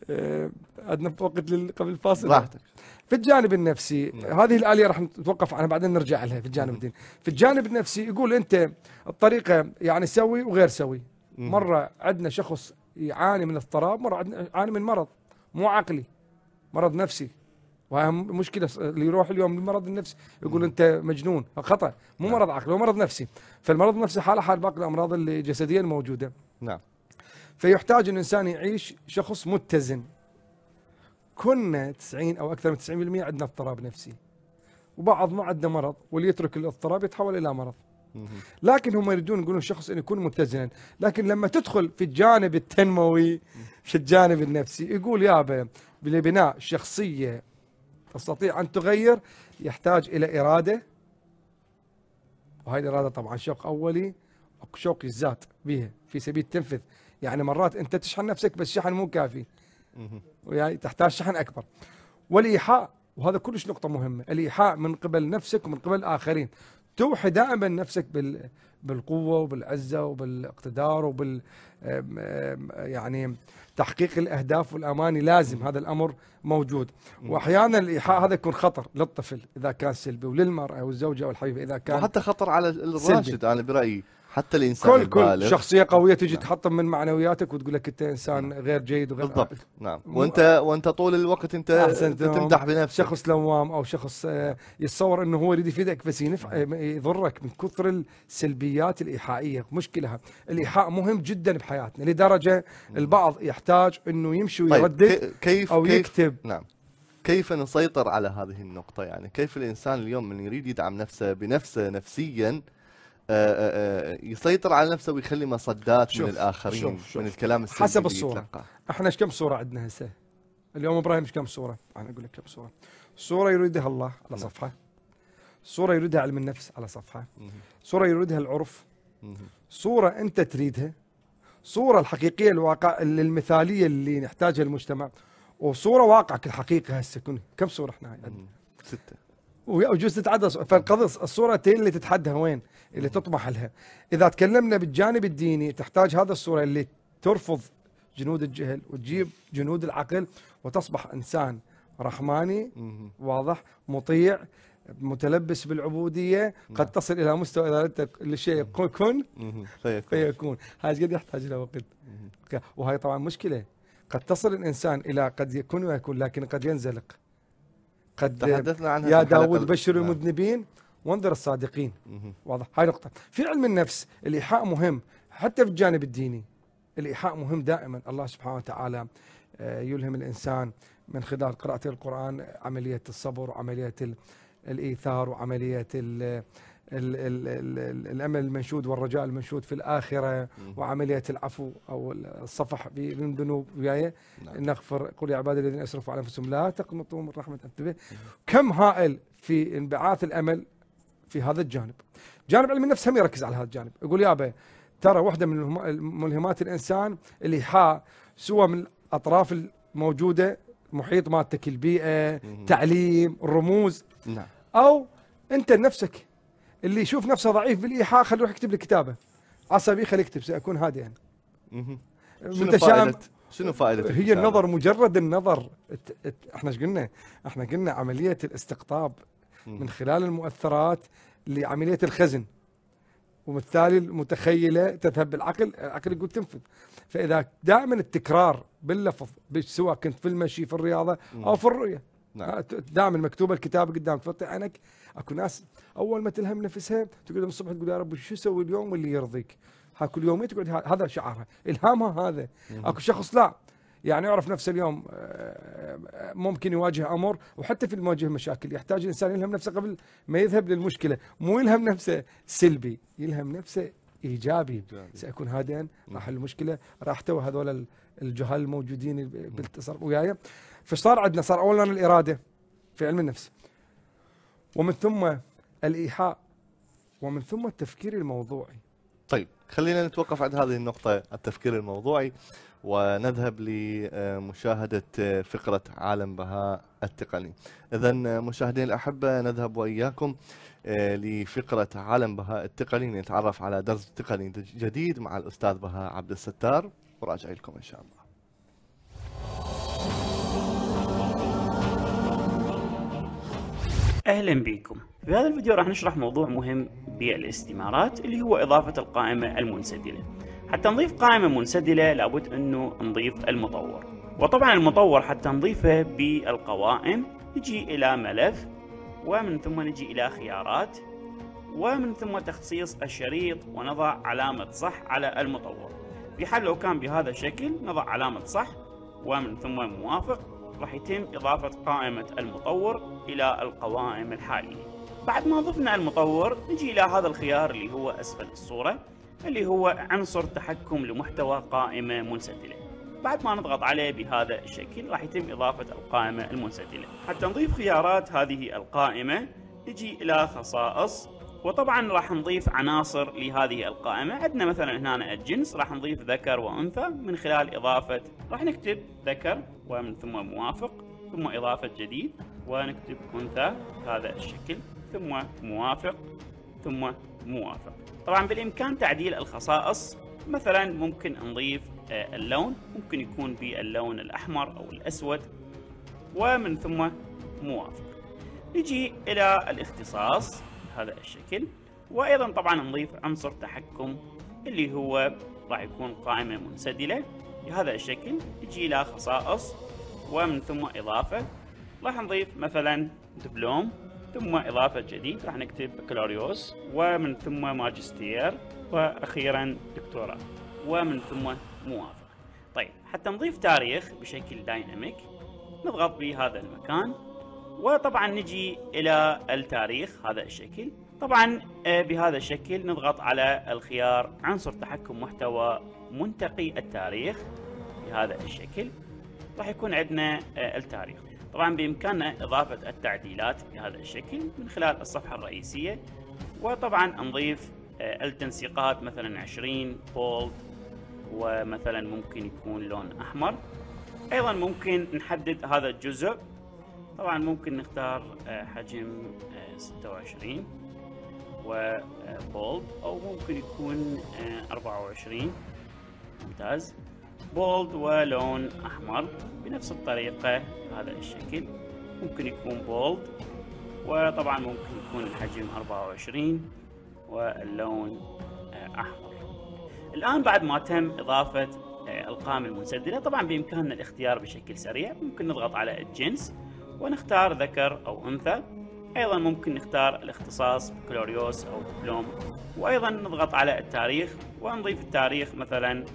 آه، عندنا وقت قبل الفاصل براحتك في الجانب النفسي نعم. هذه الآلية راح نتوقف عنها بعدين نرجع لها في الجانب الدين في الجانب النفسي يقول أنت الطريقة يعني سوي وغير سوي مم. مرة عندنا شخص يعاني من اضطراب مرة عندنا يعاني من مرض مو عقلي مرض نفسي وهي مشكلة اللي يروح اليوم لمرض النفسي يقول أنت مجنون خطأ مو نعم. مرض عقلي هو مرض نفسي فالمرض النفسي حالة حال باقي الأمراض الجسدية الموجودة نعم فيحتاج الإنسان يعيش شخص متزن كنا 90 أو أكثر من 90% عندنا اضطراب نفسي وبعض ما عندنا مرض واللي يترك الاضطراب يتحول إلى مرض لكن هم يريدون يقولون الشخص انه يكون متزنا لكن لما تدخل في الجانب التنموي في الجانب النفسي يقول يابا لبناء شخصيه تستطيع أن تغير يحتاج إلى إرادة وهي الإرادة طبعا شوق أولي وشوق الذات بها في سبيل تنفذ يعني مرات أنت تشحن نفسك بس شحن مو كافي ويعني تحتاج شحن أكبر والإيحاء وهذا كلش نقطة مهمة الإيحاء من قبل نفسك ومن قبل الآخرين توحي دائما نفسك بال بالقوة وبالعزة وبالاقتدار وبال يعني تحقيق الأهداف والأماني لازم هذا الأمر موجود وأحيانا الإيحاء هذا يكون خطر للطفل إذا كان سلبي وللمرأة والزوجة والحبيبة إذا كان وحتى خطر على الراشد أنا برأيي حتى الانسان كل البالغ. شخصيه قويه تجي نعم. تحطم من معنوياتك وتقول لك انت انسان نعم. غير جيد وغير بالضبط آه، نعم وانت آه، وانت طول الوقت انت أحسنت تمدح بنفسك شخص لوام او شخص آه، يتصور انه هو يريد يفيدك بس ينفع نعم. يضرك من كثر السلبيات الايحائيه مشكلها الايحاء مهم جدا بحياتنا لدرجه البعض يحتاج انه يمشي طيب، ويردد طيب كيف او كيف يكتب نعم كيف نسيطر على هذه النقطة يعني كيف الإنسان اليوم من يريد يدعم نفسه بنفسه نفسيا آه، آه، آه، يسيطر على نفسه ويخلي مصدات شوف من الاخرين شوف شوف من الكلام السلبي حسب الصوره يتلقى. احنا ايش كم صوره عندنا هسه؟ اليوم ابراهيم ايش كم صوره؟ انا اقول لك كم صوره. صوره يريدها الله على نعم. صفحه. صوره يريدها علم النفس على صفحه. صوره يريدها العرف. صوره انت تريدها. صوره الحقيقيه الواقع المثاليه اللي نحتاجها المجتمع. وصوره واقعك الحقيقي هسه كم صوره احنا عندنا؟ سته ويجوز تتعدى فالقضص الصورتين اللي تتحدها وين اللي تطمح لها اذا تكلمنا بالجانب الديني تحتاج هذا الصورة اللي ترفض جنود الجهل وتجيب جنود العقل وتصبح انسان رحماني واضح مطيع متلبس بالعبوديه نعم. قد تصل الى مستوى اذا للشيء كن فيكون هاي قد يحتاج الى وقت وهي طبعا مشكله قد تصل الانسان الى قد يكون ويكون لكن قد ينزلق قد تحدثنا عنها يا داود بشر نعم. المذنبين وانذر الصادقين مه. واضح هاي نقطة في علم النفس الإيحاء مهم حتى في الجانب الديني الإيحاء مهم دائما الله سبحانه وتعالى آه، يلهم الإنسان من خلال قراءة القرآن عملية الصبر وعملية الإيثار وعملية ال ال ال الامل المنشود والرجاء المنشود في الاخره وعمليه العفو او الصفح من ذنوب وياي نعم. نغفر قل يا عبادي الذين اسرفوا على انفسهم لا تقنطوا من رحمه انتبه كم هائل في انبعاث الامل في هذا الجانب جانب علم النفس هم يركز على هذا الجانب يقول يابا ترى واحده من ملهمات الانسان اللي حا سواء من الاطراف الموجوده محيط مالتك البيئه تعليم الرموز نعم. او انت نفسك اللي يشوف نفسه ضعيف بالايحاء خليه يروح يكتب لي كتابه عصبي خليه يكتب ساكون هادئا يعني. فائدة شنو فائده هي النظر مجرد النظر ات ات احنا ايش قلنا؟ احنا قلنا عمليه الاستقطاب من خلال المؤثرات لعمليه الخزن وبالتالي المتخيله تذهب بالعقل العقل يقول تنفذ فاذا دائما التكرار باللفظ سواء كنت في المشي في الرياضه او في الرؤيه نعم. دائما مكتوبه الكتاب قدامك فتح عينك اكو ناس اول ما تلهم نفسها تقعد من الصبح تقول يا رب شو اسوي اليوم اللي يرضيك ها كل يوم تقعد هذا شعارها الهامها هذا اكو شخص لا يعني يعرف نفسه اليوم آه، آه، ممكن يواجه امر وحتى في المواجهه مشاكل يحتاج الانسان يلهم نفسه قبل ما يذهب للمشكله مو يلهم نفسه سلبي يلهم نفسه ايجابي ساكون هادئا راح نعم. المشكله راح احتوي هذول الجهال الموجودين بالتصرف وياي فصار عندنا صار اولا الاراده في علم النفس ومن ثم الايحاء ومن ثم التفكير الموضوعي طيب خلينا نتوقف عند هذه النقطة التفكير الموضوعي ونذهب لمشاهدة فقرة عالم بهاء التقني إذا مشاهدين الأحبة نذهب وإياكم آه، لفقرة عالم بهاء التقني نتعرف على درس تقني جديد مع الأستاذ بهاء عبد الستار وراجع لكم إن شاء الله أهلا بكم في هذا الفيديو راح نشرح موضوع مهم بالاستمارات اللي هو إضافة القائمة المنسدلة حتى نضيف قائمة منسدلة لابد أنه نضيف المطور وطبعا المطور حتى نضيفه بالقوائم نجي إلى ملف ومن ثم نجي إلى خيارات ومن ثم تخصيص الشريط ونضع علامة صح على المطور في حال لو كان بهذا الشكل نضع علامة صح ومن ثم موافق راح يتم إضافة قائمة المطور الى القوائم الحاليه بعد ما ضفنا المطور نجي الى هذا الخيار اللي هو اسفل الصوره اللي هو عنصر تحكم لمحتوى قائمه منسدله بعد ما نضغط عليه بهذا الشكل راح يتم اضافه القائمه المنسدله حتى نضيف خيارات هذه القائمه نجي الى خصائص وطبعا راح نضيف عناصر لهذه القائمة عندنا مثلا هنا الجنس راح نضيف ذكر وأنثى من خلال إضافة راح نكتب ذكر ومن ثم موافق ثم إضافة جديد ونكتب أنثى بهذا الشكل ثم موافق ثم موافق طبعا بالإمكان تعديل الخصائص مثلا ممكن نضيف آه، اللون ممكن يكون باللون الأحمر أو الأسود ومن ثم موافق نجي إلى الاختصاص بهذا الشكل وأيضا طبعا نضيف عنصر تحكم اللي هو راح يكون قائمة منسدلة بهذا الشكل نجي إلى خصائص ومن ثم إضافة راح نضيف مثلا دبلوم ثم إضافة جديد راح نكتب بكالوريوس ومن ثم ماجستير وأخيرا دكتوراه ومن ثم موافقة طيب حتى نضيف تاريخ بشكل دايناميك نضغط بهذا المكان وطبعا نجي إلى التاريخ هذا الشكل طبعا آه، بهذا الشكل نضغط على الخيار عنصر تحكم محتوى منتقي التاريخ بهذا الشكل راح يكون عندنا آه، التاريخ طبعا بإمكاننا إضافة التعديلات بهذا الشكل من خلال الصفحة الرئيسية وطبعا نضيف آه، التنسيقات مثلا 20 بولد ومثلا ممكن يكون لون أحمر أيضا ممكن نحدد هذا الجزء طبعا ممكن نختار آه، حجم 26 وبولد أو ممكن يكون 24 ممتاز بولد ولون أحمر بنفس الطريقة هذا الشكل ممكن يكون بولد وطبعا ممكن يكون الحجم 24 واللون آه، أحمر الآن بعد ما تم إضافة آه، القائمة المسدله طبعا بإمكاننا الاختيار بشكل سريع ممكن نضغط على الجنس ونختار ذكر أو أنثى أيضا ممكن نختار الاختصاص بكالوريوس أو دبلوم وأيضا نضغط على التاريخ ونضيف التاريخ مثلا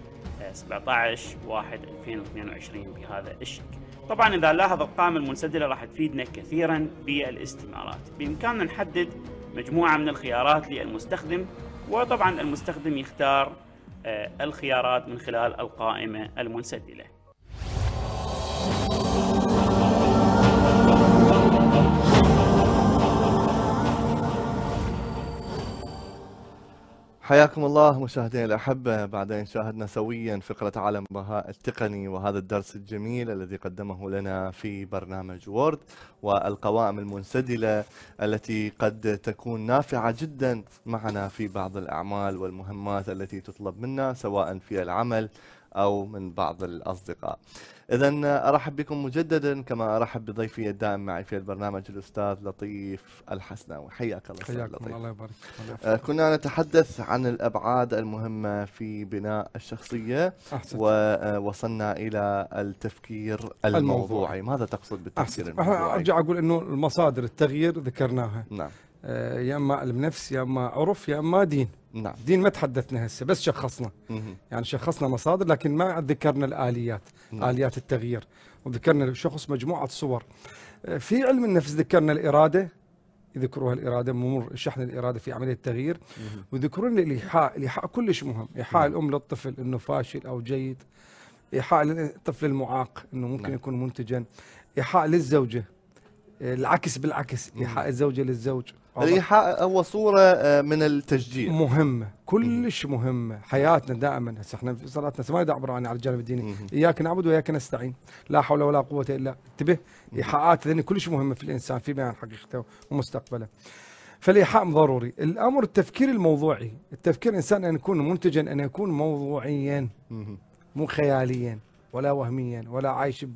17 1 2022 بهذا الشكل. طبعا اذا لاحظ القائمه المنسدله راح تفيدنا كثيرا بالاستمارات، بامكاننا نحدد مجموعه من الخيارات للمستخدم وطبعا المستخدم يختار آه، الخيارات من خلال القائمه المنسدله. حياكم الله مشاهدينا الأحبة بعدين شاهدنا سويا فقرة عالم بهاء التقني وهذا الدرس الجميل الذي قدمه لنا في برنامج وورد والقوائم المنسدلة التي قد تكون نافعة جدا معنا في بعض الأعمال والمهمات التي تطلب منا سواء في العمل أو من بعض الأصدقاء إذا أرحب بكم مجددا كما أرحب بضيفي الدائم معي في البرنامج الأستاذ لطيف الحسناوي حياك الله أستاذ لطيف الله يبارك آه كنا نتحدث عن الأبعاد المهمة في بناء الشخصية أحسن. ووصلنا آه، إلى التفكير الموضوعي, الموضوع. ماذا تقصد بالتفكير أحسن. الموضوعي؟ أرجع أقول أنه المصادر التغيير ذكرناها نعم آه يا إما علم نفس يا إما عرف يا إما دين نعم دين ما تحدثنا هسه بس شخصنا مم. يعني شخصنا مصادر لكن ما ذكرنا الاليات مم. نعم. اليات التغيير وذكرنا الشخص مجموعه صور آه، في علم النفس ذكرنا الاراده يذكروها الاراده ممر شحن الاراده في عمليه التغيير وذكرون الايحاء الايحاء كلش مهم ايحاء نعم. الام للطفل انه فاشل او جيد ايحاء للطفل المعاق انه ممكن نعم. يكون منتجا ايحاء للزوجه آه، العكس بالعكس ايحاء الزوجه للزوج ريحه هو صوره آه، من التشجيع مهمه كلش مهمه حياتنا دائما هسه احنا في صلاتنا ما يدعبر عن على الجانب الديني اياك نعبد واياك نستعين لا حول ولا قوه الا انتبه ايحاءات لان كلش مهمه في الانسان في بيان حقيقته ومستقبله فالايحاء ضروري الامر التفكير الموضوعي التفكير الانسان ان يكون منتجا ان يكون موضوعيا مو خياليا ولا وهميا ولا عايش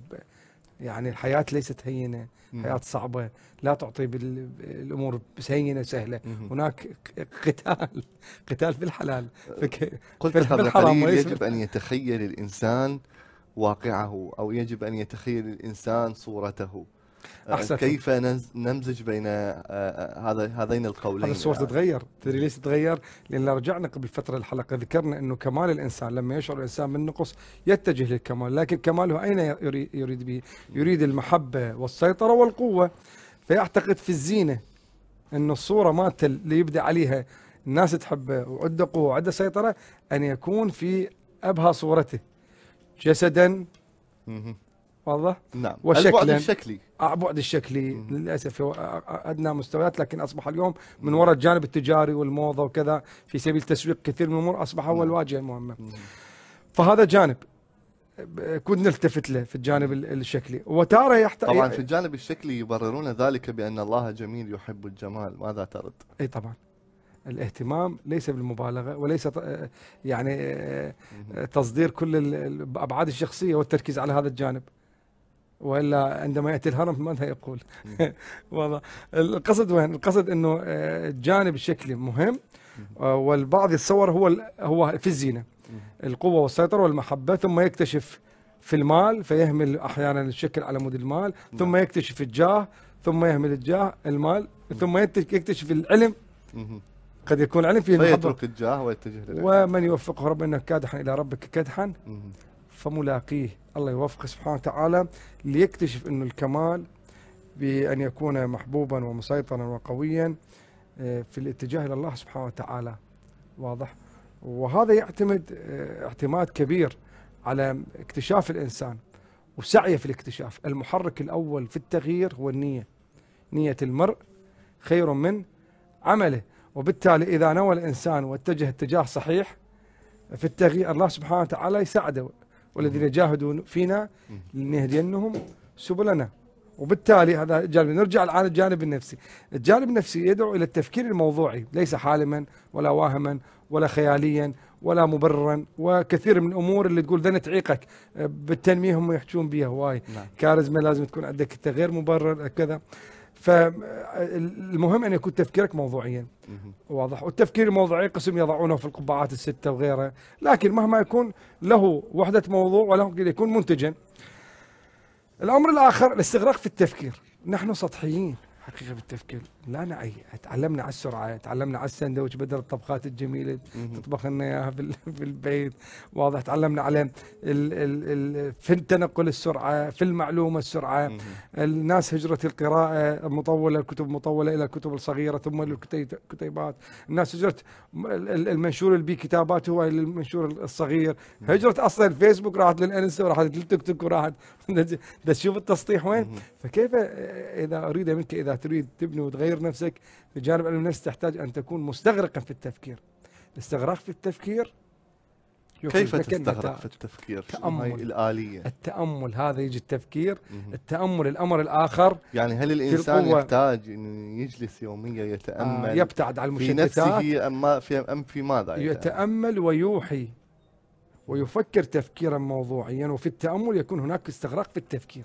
يعني الحياه ليست هينه الحياه صعبه لا تعطي بالامور هينه سهله هناك قتال قتال في الحلال قلت في قبل قليل يجب ان يتخيل الانسان واقعه او يجب ان يتخيل الانسان صورته أحسن كيف نمزج بين آه، آه، هذا هذين القولين هذا الصور تتغير تدري ليش تتغير لان لو رجعنا قبل فتره الحلقه ذكرنا انه كمال الانسان لما يشعر الانسان بالنقص يتجه للكمال لكن كماله اين يريد به يريد المحبه والسيطره والقوه فيعتقد في الزينه انه الصوره مالته اللي يبدا عليها الناس تحبه وعنده قوه وعنده سيطره ان يكون في ابهى صورته جسدا واضح؟ نعم وشكلا البعد الشكلي البعد آه، الشكلي للاسف ادنى مستويات لكن اصبح اليوم من وراء الجانب التجاري والموضه وكذا في سبيل تسويق كثير من الامور اصبح هو نعم. الواجهه المهمه. نعم. فهذا جانب كنا نلتفت له في الجانب الشكلي وتارة يحتاج طبعا في الجانب الشكلي يبررون ذلك بان الله جميل يحب الجمال ماذا ترد؟ اي طبعا الاهتمام ليس بالمبالغه وليس يعني آه، تصدير كل الابعاد الشخصيه والتركيز على هذا الجانب والا عندما ياتي الهرم ماذا يقول؟ والله القصد وين؟ القصد انه الجانب آه، الشكلي مهم آه، والبعض يتصور هو هو في الزينه القوه والسيطره والمحبه ثم يكتشف في المال فيهمل احيانا الشكل على مود المال نعم. ثم يكتشف الجاه ثم يهمل الجاه المال ثم يكتشف العلم قد يكون العلم فيه فيترك الجاه ويتجه ومن يوفقه ربنا كادحا الى ربك كدحا فملاقيه الله يوفقه سبحانه وتعالى ليكتشف أن الكمال بأن يكون محبوبا ومسيطرا وقويا آه، في الاتجاه إلى الله سبحانه وتعالى واضح وهذا يعتمد آه، اعتماد كبير على اكتشاف الإنسان وسعيه في الاكتشاف المحرك الأول في التغيير هو النية نية المرء خير من عمله وبالتالي إذا نوى الإنسان واتجه اتجاه صحيح في التغيير الله سبحانه وتعالى يساعده والذين جاهدوا فينا لنهدينهم سبلنا وبالتالي هذا جانب نرجع الان الجانب النفسي الجانب النفسي يدعو الى التفكير الموضوعي ليس حالما ولا واهما ولا خياليا ولا مبررا وكثير من الامور اللي تقول ذن تعيقك آه، بالتنميه هم يحجون بها هواي نعم. كارزما لازم تكون عندك غير مبرر كذا فالمهم ان يكون تفكيرك موضوعيا واضح والتفكير الموضوعي قسم يضعونه في القبعات السته وغيره لكن مهما يكون له وحده موضوع وله يكون منتجا الامر الاخر الاستغراق في التفكير نحن سطحيين حقيقه بالتفكير لا نعي تعلمنا على السرعه تعلمنا على الساندويتش بدل الطبخات الجميله تطبخ لنا اياها في البيت واضح تعلمنا على ال ال ال في التنقل السرعه في المعلومه السرعه الناس هجره القراءه مطوله الكتب مطوله الى الكتب الصغيره ثم الكتيبات الناس هجره المنشور اللي كتابات هو للمنشور الصغير هجره اصلا الفيسبوك راحت للانستا وراحت للتيك توك وراحت تشوف التسطيح وين فكيف اذا اريد منك اذا تريد تبني وتغير نفسك في جانب علم النفس تحتاج أن تكون مستغرقا في التفكير الاستغراق في التفكير كيف تستغرق في التفكير؟ التأمل الآلية التأمل هذا يجي التفكير مم. التأمل الأمر الآخر يعني هل الإنسان يحتاج أنه يجلس يوميا يتأمل آه يبتعد عن المشتتات في نفسه أم في, أم في ماذا يعني؟ يتأمل ويوحي ويفكر تفكيرا موضوعيا وفي التأمل يكون هناك استغراق في التفكير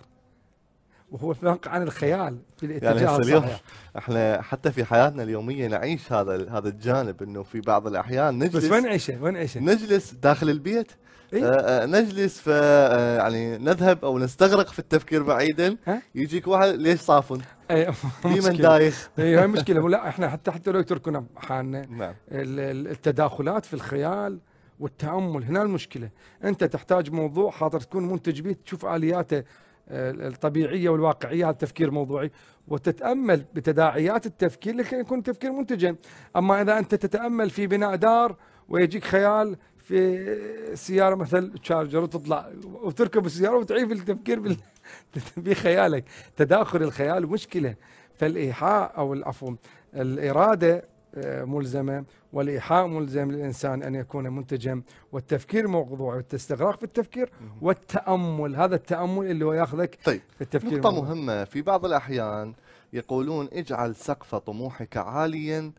وهو فرق عن الخيال في الاتجاه يعني الصحيح احنا حتى في حياتنا اليوميه نعيش هذا هذا الجانب انه في بعض الاحيان نجلس بس وين عيشه وين عيشه نجلس داخل البيت إيه؟ آه، آه، نجلس ف آه، يعني نذهب او نستغرق في التفكير بعيدا يجيك واحد ليش صافن؟ اي من دايخ اي هاي مشكله لا احنا حتى حتى لو يتركنا حالنا نعم. التداخلات في الخيال والتامل هنا المشكله انت تحتاج موضوع خاطر تكون منتج بيت تشوف الياته الطبيعيه والواقعيه هذا التفكير الموضوعي وتتامل بتداعيات التفكير لكي يكون تفكير منتجا اما اذا انت تتامل في بناء دار ويجيك خيال في سياره مثل تشارجر وتطلع وتركب السياره وتعيب التفكير بال... بخيالك تداخل الخيال مشكله فالايحاء او عفوا الاراده ملزمة والإيحاء ملزم للإنسان أن يكون منتجا والتفكير موضوعي والاستغراق في التفكير والتأمل هذا التأمل اللي هو ياخذك طيب في التفكير نقطة موضوع. مهمة في بعض الأحيان يقولون اجعل سقف طموحك عاليا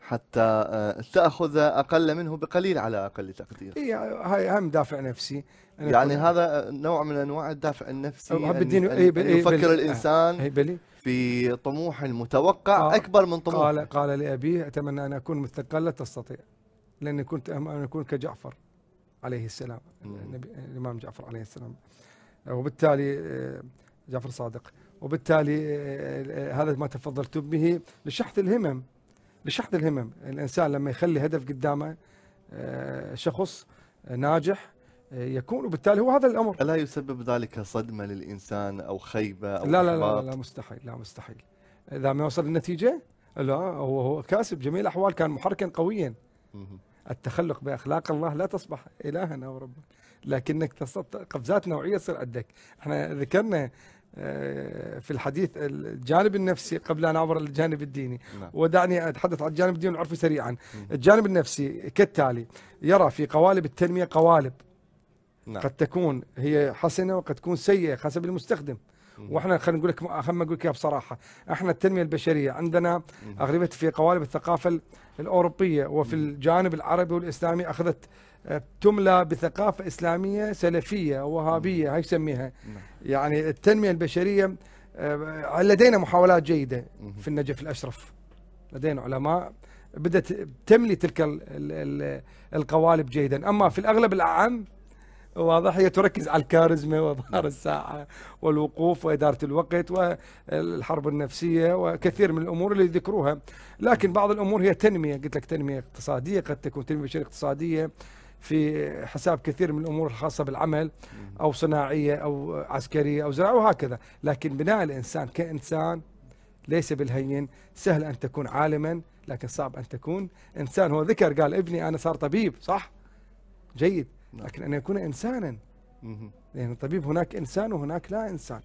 حتى آه، تأخذ أقل منه بقليل على أقل تقدير هي إيه، هاي أهم دافع نفسي يعني هذا نوع من أنواع الدافع النفسي أن, أن, إيه، أن إيه، يفكر الإنسان بطموح المتوقع قال اكبر من طموح قال قال لابيه اتمنى ان اكون مثلك قال لا تستطيع لاني كنت ان اكون كجعفر عليه السلام النبي الامام جعفر عليه السلام وبالتالي آه، جعفر صادق وبالتالي آه، آه، هذا ما تفضلت به لشحذ الهمم لشحذ الهمم الانسان لما يخلي هدف قدامه شخص ناجح يكون وبالتالي هو هذا الامر الا يسبب ذلك صدمه للانسان او خيبه او لا لا, لا لا لا مستحيل لا مستحيل اذا ما وصل النتيجه لا هو هو كاسب جميع الاحوال كان محركا قويا التخلق باخلاق الله لا تصبح الها او ربا لكنك قفزات نوعيه تصير عندك احنا ذكرنا آه، في الحديث الجانب النفسي قبل ان اعبر للجانب الديني نعم. ودعني اتحدث عن الجانب الديني العرفي سريعا الجانب النفسي كالتالي يرى في قوالب التنميه قوالب نعم. قد تكون هي حسنه وقد تكون سيئه حسب المستخدم مم. واحنا خلينا نقول لك خلينا نقول لك بصراحه احنا التنميه البشريه عندنا اغلبيه في قوالب الثقافه الاوروبيه وفي مم. الجانب العربي والاسلامي اخذت آه، تملى بثقافه اسلاميه سلفيه وهابيه هاي يسميها نعم. يعني التنميه البشريه آه، لدينا محاولات جيده مم. في النجف الاشرف لدينا علماء بدات تملي تلك القوالب جيدا اما في الاغلب العام واضح هي تركز على الكاريزما وظهر نعم. الساعة والوقوف وإدارة الوقت والحرب النفسية وكثير من الأمور اللي ذكروها لكن بعض الأمور هي تنمية قلت لك تنمية اقتصادية قد تكون تنمية بشرية اقتصادية في حساب كثير من الامور الخاصه بالعمل او صناعيه او عسكريه او زراعه وهكذا، لكن بناء الانسان كانسان ليس بالهين، سهل ان تكون عالما لكن صعب ان تكون انسان، هو ذكر قال ابني انا صار طبيب صح؟ جيد، نعم. لكن أن يكون إنسانا لأن يعني الطبيب هناك إنسان وهناك لا إنسان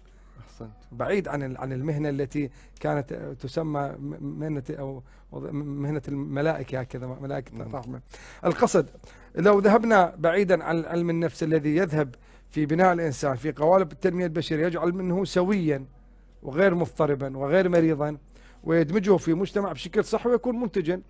أحسنت. بعيد عن عن المهنة التي كانت تسمى مهنة أو مهنة الملائكة هكذا ملائكة نعم. الرحمة القصد لو ذهبنا بعيدا عن علم النفس الذي يذهب في بناء الإنسان في قوالب التنمية البشرية يجعل منه سويا وغير مضطربا وغير مريضا ويدمجه في مجتمع بشكل صح ويكون منتجا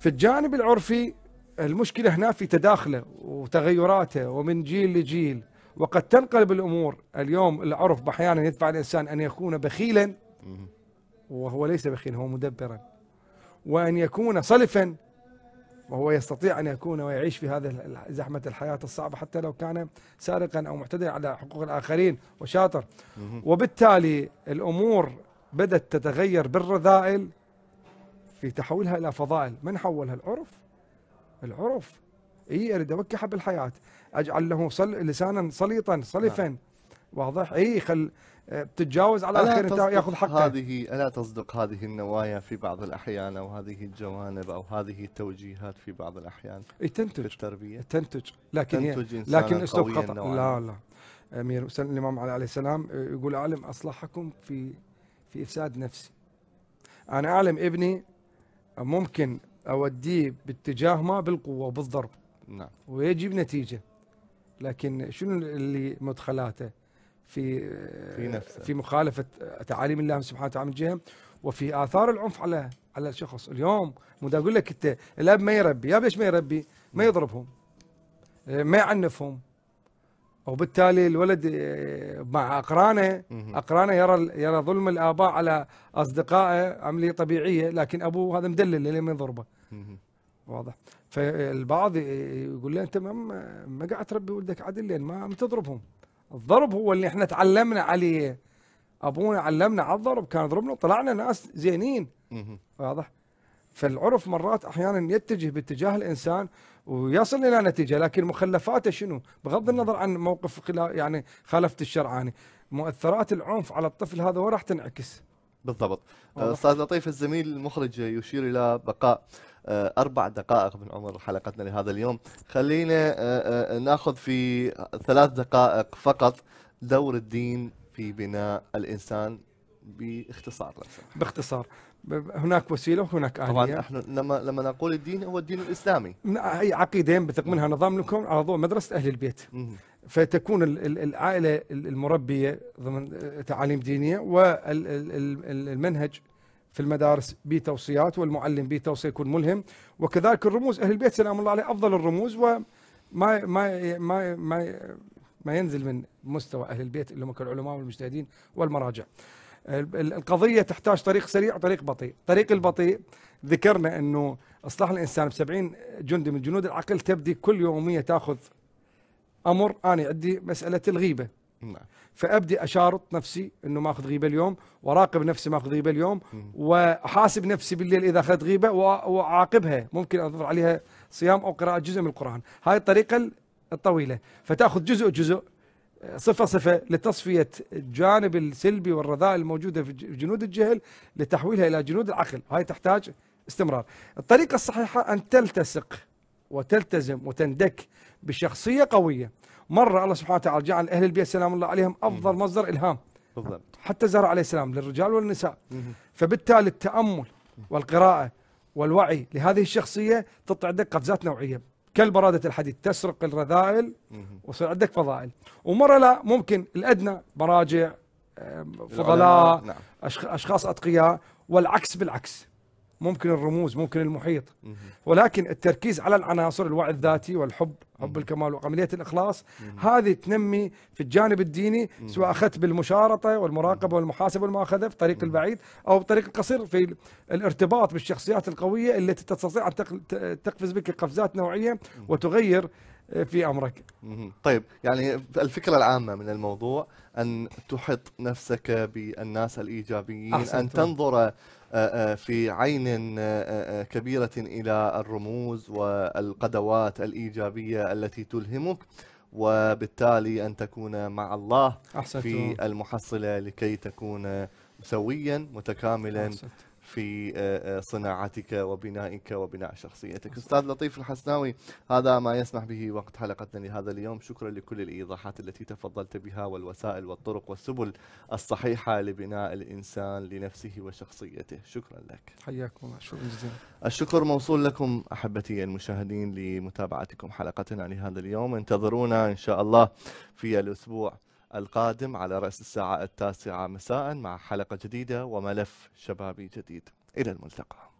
في الجانب العرفي المشكلة هنا في تداخله وتغيراته ومن جيل لجيل وقد تنقلب الأمور اليوم العرف أحيانا يدفع الإنسان أن يكون بخيلا وهو ليس بخيلا هو مدبرا وأن يكون صلفا وهو يستطيع أن يكون ويعيش في هذه زحمة الحياة الصعبة حتى لو كان سارقا أو معتدلا على حقوق الآخرين وشاطر وبالتالي الأمور بدأت تتغير بالرذائل في تحولها إلى فضائل من حولها العرف العرف اي اريد حب الحياه اجعل له صل... لسانا صليطا صلفا نعم. واضح اي خل آه، بتتجاوز على اخر انت ياخذ حقه هذه الا تصدق هذه النوايا في بعض الاحيان او هذه الجوانب او هذه التوجيهات في بعض الاحيان اي تنتج في التربيه تنتج لكن تنتج هي لكن اسلوب خطا النوايا. لا لا امير الامام علي عليه السلام آه، يقول اعلم اصلحكم في في افساد نفسي انا اعلم ابني ممكن اوديه باتجاه ما بالقوه وبالضرب نعم ويجيب نتيجه لكن شنو اللي مدخلاته في في نفسه في مخالفه تعاليم الله سبحانه وتعالى من جهه وفي اثار العنف على على الشخص اليوم مو اقول لك انت الاب ما يربي يا ليش ما يربي ما نعم. يضربهم ما يعنفهم وبالتالي الولد آه، مع اقرانه اقرانه يرى يرى ظلم الاباء على اصدقائه عمليه طبيعيه لكن ابوه هذا مدلل اللي ما يضربه واضح فالبعض يقول لي انت ما قاعد تربي ولدك عدل لان ما عم تضربهم الضرب هو اللي احنا تعلمنا عليه ابونا علمنا على الضرب كان يضربنا طلعنا ناس زينين واضح فالعرف مرات احيانا يتجه باتجاه الانسان ويصل الى نتيجه لكن مخلفاته شنو؟ بغض النظر عن موقف يعني خالفت الشرعاني، يعني. مؤثرات العنف على الطفل هذا وين راح تنعكس؟ بالضبط. استاذ لطيف الزميل المخرج يشير الى بقاء آه، أربع دقائق من عمر حلقتنا لهذا اليوم خلينا آه، آه، ناخذ في ثلاث دقائق فقط دور الدين في بناء الإنسان باختصار باختصار هناك وسيله وهناك اليه طبعا احنا لما لما نقول الدين هو الدين الاسلامي اي عقيده ينبثق منها نظام لكم على ضوء مدرسه اهل البيت فتكون العائله المربيه ضمن تعاليم دينيه والمنهج في المدارس بتوصيات والمعلم بتوصية يكون ملهم وكذلك الرموز أهل البيت سلام الله عليه أفضل الرموز وما ما ما ما ما ينزل من مستوى أهل البيت اللي هم العلماء والمجتهدين والمراجع القضية تحتاج طريق سريع وطريق بطيء طريق البطيء ذكرنا أنه إصلاح الإنسان ب 70 جندي من جنود العقل تبدي كل يومية تأخذ أمر أنا عندي مسألة الغيبة نعم. فابدي اشارط نفسي انه ماخذ غيبه اليوم وراقب نفسي ماخذ غيبه اليوم واحاسب نفسي بالليل اذا اخذت غيبه واعاقبها ممكن اضفر عليها صيام او قراءه جزء من القران هاي الطريقه الطويله فتاخذ جزء جزء صفة صفة لتصفية الجانب السلبي والرذائل الموجودة في جنود الجهل لتحويلها إلى جنود العقل هاي تحتاج استمرار الطريقة الصحيحة أن تلتصق وتلتزم وتندك بشخصية قوية مره الله سبحانه وتعالى جعل اهل البيت سلام الله عليهم افضل مصدر الهام بالضبط حتى زهر عليه السلام للرجال والنساء فبالتالي التامل والقراءه والوعي لهذه الشخصيه تطلع عندك قفزات نوعيه كالبرادة الحديد تسرق الرذائل وصير عندك فضائل ومرة لا ممكن الأدنى براجع فضلاء نعم. أشخاص أتقياء والعكس بالعكس ممكن الرموز ممكن المحيط ولكن التركيز على العناصر الوعي الذاتي والحب حب الكمال وعمليه الاخلاص هذه تنمي في الجانب الديني سواء اخذت بالمشارطه والمراقبه والمحاسبه والمؤاخذه في الطريق البعيد او الطريق القصير في الارتباط بالشخصيات القويه التي تستطيع ان تقفز بك قفزات نوعيه وتغير في امرك. طيب يعني الفكره العامه من الموضوع ان تحط نفسك بالناس الايجابيين، ان تنظر في عين كبيرة إلى الرموز والقدوات الإيجابية التي تلهمك وبالتالي أن تكون مع الله أحسنتو. في المحصلة لكي تكون سويا متكاملا أحسنت. في آه، آه، صناعتك وبنائك وبناء شخصيتك أستاذ لطيف الحسناوي هذا ما يسمح به وقت حلقتنا لهذا اليوم شكرا لكل الإيضاحات التي تفضلت بها والوسائل والطرق والسبل الصحيحة لبناء الإنسان لنفسه وشخصيته شكرا لك حياكم شكرا جزيلا الشكر موصول لكم أحبتي المشاهدين لمتابعتكم حلقتنا لهذا اليوم انتظرونا إن شاء الله في الأسبوع القادم على رأس الساعة التاسعة مساء مع حلقة جديدة وملف شبابي جديد إلى الملتقى